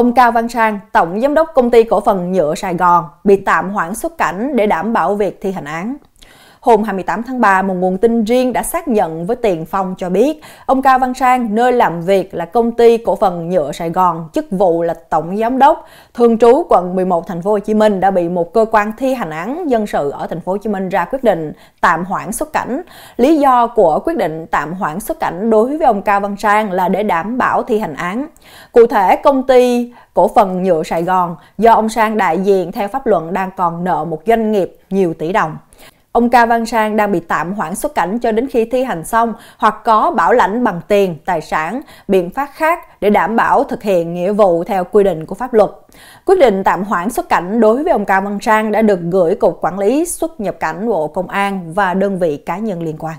Ông Cao Văn Sang, tổng giám đốc công ty cổ phần nhựa Sài Gòn, bị tạm hoãn xuất cảnh để đảm bảo việc thi hành án. Hôm 28 tháng 3, một nguồn tin riêng đã xác nhận với Tiền Phong cho biết, ông Cao Văn Sang nơi làm việc là công ty cổ phần nhựa Sài Gòn, chức vụ là tổng giám đốc, thường trú quận 11 thành phố Hồ Chí Minh đã bị một cơ quan thi hành án dân sự ở thành phố Hồ Chí Minh ra quyết định tạm hoãn xuất cảnh. Lý do của quyết định tạm hoãn xuất cảnh đối với ông Cao Văn Sang là để đảm bảo thi hành án. Cụ thể, công ty cổ phần nhựa Sài Gòn do ông Sang đại diện theo pháp luận đang còn nợ một doanh nghiệp nhiều tỷ đồng. Ông Cao Văn Sang đang bị tạm hoãn xuất cảnh cho đến khi thi hành xong hoặc có bảo lãnh bằng tiền, tài sản, biện pháp khác để đảm bảo thực hiện nghĩa vụ theo quy định của pháp luật. Quyết định tạm hoãn xuất cảnh đối với ông Cao Văn Sang đã được gửi Cục Quản lý xuất nhập cảnh Bộ Công an và đơn vị cá nhân liên quan.